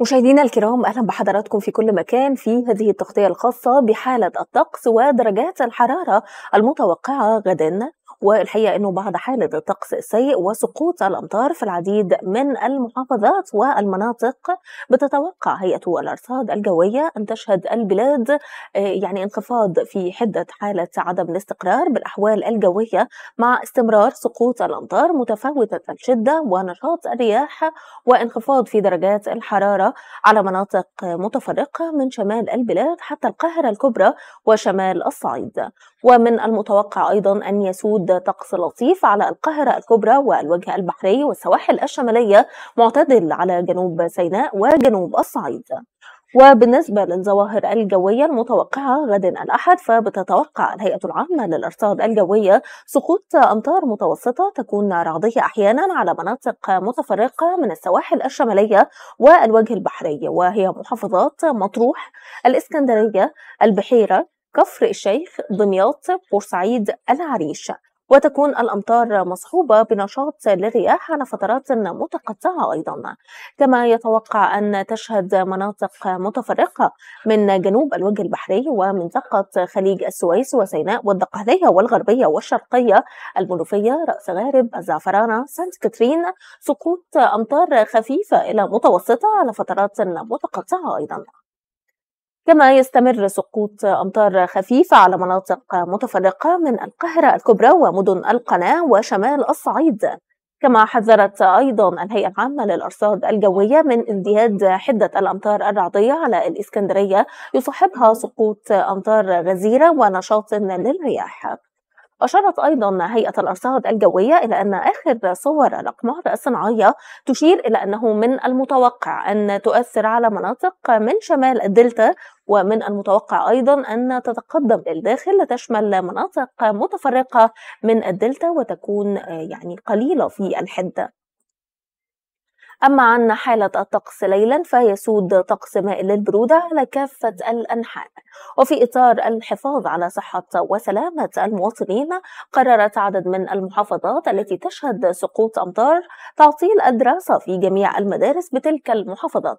مشاهدينا الكرام اهلا بحضراتكم في كل مكان في هذه التغطيه الخاصه بحاله الطقس ودرجات الحراره المتوقعه غدا والحقيقه انه بعد حاله الطقس السيء وسقوط الامطار في العديد من المحافظات والمناطق بتتوقع هيئه الارصاد الجويه ان تشهد البلاد آه، يعني انخفاض في حده حاله عدم الاستقرار بالاحوال الجويه مع استمرار سقوط الامطار متفاوته الشده ونشاط الرياح وانخفاض في درجات الحراره على مناطق متفرقه من شمال البلاد حتى القاهره الكبرى وشمال الصعيد ومن المتوقع أيضا أن يسود طقس لطيف على القاهرة الكبرى والوجه البحري والسواحل الشمالية معتدل على جنوب سيناء وجنوب الصعيد وبالنسبة للظواهر الجوية المتوقعة غدا الأحد فبتتوقع الهيئة العامة للأرصاد الجوية سقوط أمطار متوسطة تكون رعدية أحيانا على مناطق متفرقة من السواحل الشمالية والوجه البحري وهي محافظات مطروح الإسكندرية البحيرة كفر الشيخ دمياط بورسعيد العريش وتكون الأمطار مصحوبة بنشاط للرياح على فترات متقطعة أيضا كما يتوقع أن تشهد مناطق متفرقة من جنوب الوجه البحري ومنطقة خليج السويس وسيناء والدقهلية والغربية والشرقية المنوفية رأس غارب الزعفرانة سانت كاترين سقوط أمطار خفيفة إلى متوسطة على فترات متقطعة أيضا كما يستمر سقوط أمطار خفيفة على مناطق متفرقة من القاهرة الكبرى ومدن القناة وشمال الصعيد كما حذرت أيضا الهيئة العامة للأرصاد الجوية من ازدياد حدة الأمطار الرعدية على الإسكندرية يصاحبها سقوط أمطار غزيرة ونشاط للرياح أشارت أيضا هيئة الأرصاد الجوية إلى أن آخر صور الأقمار الصناعية تشير إلى أنه من المتوقع أن تؤثر على مناطق من شمال الدلتا ومن المتوقع أيضا أن تتقدم للداخل لتشمل مناطق متفرقة من الدلتا وتكون آه، يعني قليلة في الحدة أما عن حالة الطقس ليلا فيسود طقس مائل للبرودة على كافة الأنحاء وفي إطار الحفاظ على صحة وسلامة المواطنين قررت عدد من المحافظات التي تشهد سقوط أمطار تعطيل الدراسة في جميع المدارس بتلك المحافظات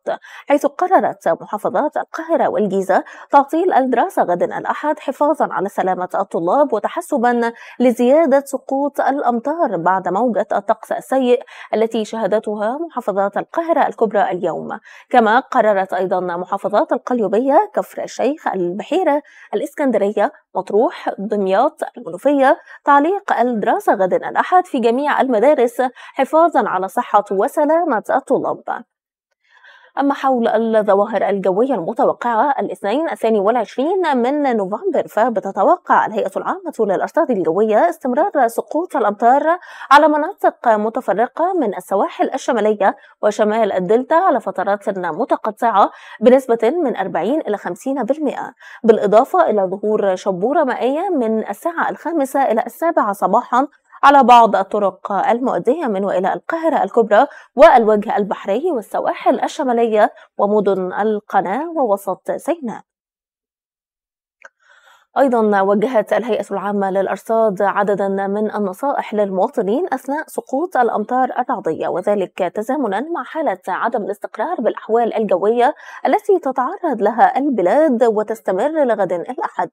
حيث قررت محافظات القاهرة والجيزة تعطيل الدراسة غدا الأحد حفاظا على سلامة الطلاب وتحسبا لزيادة سقوط الأمطار بعد موجة الطقس السيء التي شهدتها محافظات القاهرة الكبرى اليوم كما قررت أيضا محافظات القليوبية كفر الشيخ البحيرة الإسكندرية مطروح دمياط المنوفية تعليق الدراسة غدا الأحد في جميع المدارس حفاظا على صحة وسلامة الطلاب أما حول الظواهر الجوية المتوقعة الاثنين الثاني والعشرين من نوفمبر فبتتوقع الهيئة العامة للأرصاد الجوية استمرار سقوط الأمطار على مناطق متفرقة من السواحل الشمالية وشمال الدلتا على فترات متقطعة بنسبة من 40 إلى 50% بالإضافة إلى ظهور شبورة مائية من الساعة الخامسة إلى السابعة صباحا على بعض الطرق المؤدية من وإلى القاهرة الكبرى والوجه البحري والسواحل الشمالية ومدن القناة ووسط سيناء أيضا وجهت الهيئة العامة للأرصاد عددا من النصائح للمواطنين أثناء سقوط الأمطار الرعدية وذلك تزامنا مع حالة عدم الاستقرار بالأحوال الجوية التي تتعرض لها البلاد وتستمر لغد الأحد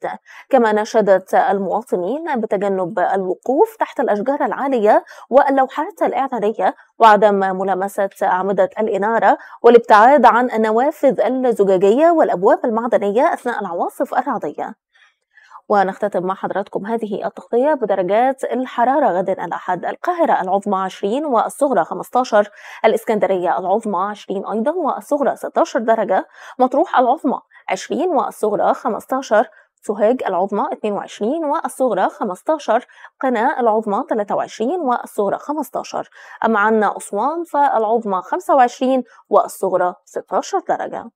كما ناشدت المواطنين بتجنب الوقوف تحت الأشجار العالية واللوحات الإعلانية وعدم ملامسة أعمدة الإنارة والابتعاد عن النوافذ الزجاجية والأبواب المعدنية أثناء العواصف الرعدية ونختتم مع حضراتكم هذه التغطية بدرجات الحرارة غدا الأحد القاهرة العظمى 20 والصغرى 15 الإسكندرية العظمى 20 أيضا والصغرى 16 درجة مطروح العظمى 20 والصغرى 15 سوهاج العظمى 22 والصغرى 15 قناة العظمى 23 والصغرى 15 أما عنا أسوان فالعظمى 25 والصغرى 16 درجة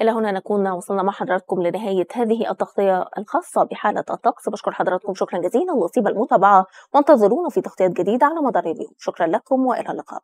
إلى هنا نكون وصلنا مع حضراتكم لنهاية هذه التغطية الخاصة بحالة الطقس بشكر حضراتكم شكرا جزيلا لطيب المتابعة وانتظرونا في تغطيات جديدة على مدار اليوم شكرا لكم وإلى اللقاء